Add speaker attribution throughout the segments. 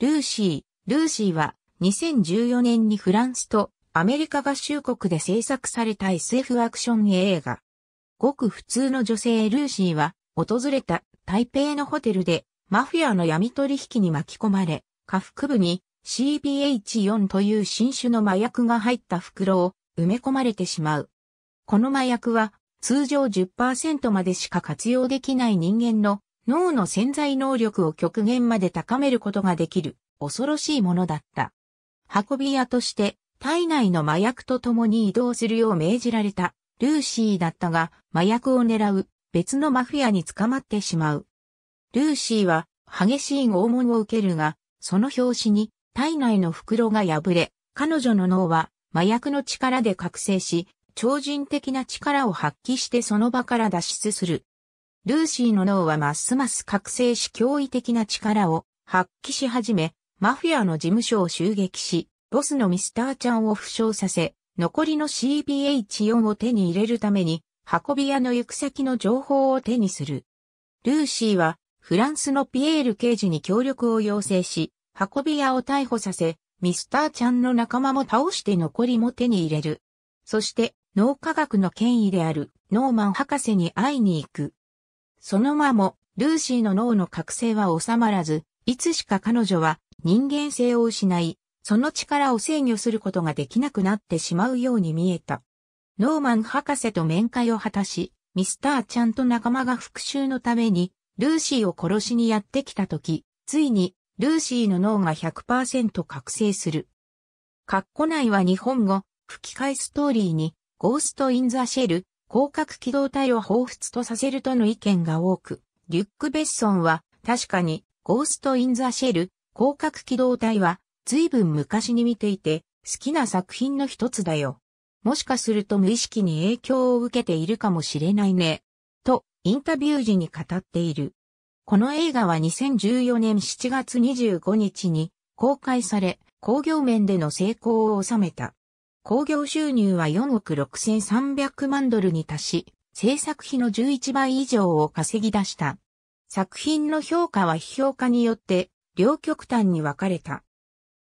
Speaker 1: ルーシー、ルーシーは2014年にフランスとアメリカ合衆国で制作された SF アクション映画。ごく普通の女性ルーシーは訪れた台北のホテルでマフィアの闇取引に巻き込まれ、下腹部に CBH4 という新種の麻薬が入った袋を埋め込まれてしまう。この麻薬は通常10%までしか活用できない人間の脳の潜在能力を極限まで高めることができる恐ろしいものだった。運び屋として体内の麻薬と共に移動するよう命じられたルーシーだったが麻薬を狙う別のマフィアに捕まってしまう。ルーシーは激しい拷問を受けるが、その拍子に体内の袋が破れ、彼女の脳は麻薬の力で覚醒し、超人的な力を発揮してその場から脱出する。ルーシーの脳はますます覚醒し驚異的な力を発揮し始め、マフィアの事務所を襲撃し、ボスのミスターちゃんを負傷させ、残りの CBH4 を手に入れるために、運び屋の行く先の情報を手にする。ルーシーは、フランスのピエール刑事に協力を要請し、運び屋を逮捕させ、ミスターちゃんの仲間も倒して残りも手に入れる。そして、脳科学の権威であるノーマン博士に会いに行く。そのまも、ルーシーの脳の覚醒は収まらず、いつしか彼女は人間性を失い、その力を制御することができなくなってしまうように見えた。ノーマン博士と面会を果たし、ミスターちゃんと仲間が復讐のために、ルーシーを殺しにやってきたとき、ついに、ルーシーの脳が100%覚醒する。カッコ内は日本語、吹き替えストーリーに、ゴースト・イン・ザ・シェル、広角機動隊を彷彿とさせるとの意見が多く、リュック・ベッソンは確かにゴースト・イン・ザ・シェル、広角機動隊は随分昔に見ていて好きな作品の一つだよ。もしかすると無意識に影響を受けているかもしれないね。と、インタビュー時に語っている。この映画は2014年7月25日に公開され、工業面での成功を収めた。興行収入は4億6300万ドルに達し、制作費の11倍以上を稼ぎ出した。作品の評価は批評家によって、両極端に分かれた。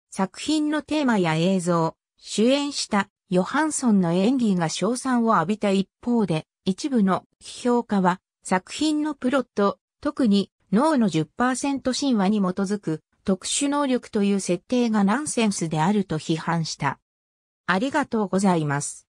Speaker 1: 作品のテーマや映像、主演したヨハンソンの演技が称賛を浴びた一方で、一部の批評家は、作品のプロット、特に脳の10%神話に基づく特殊能力という設定がナンセンスであると批判した。ありがとうございます。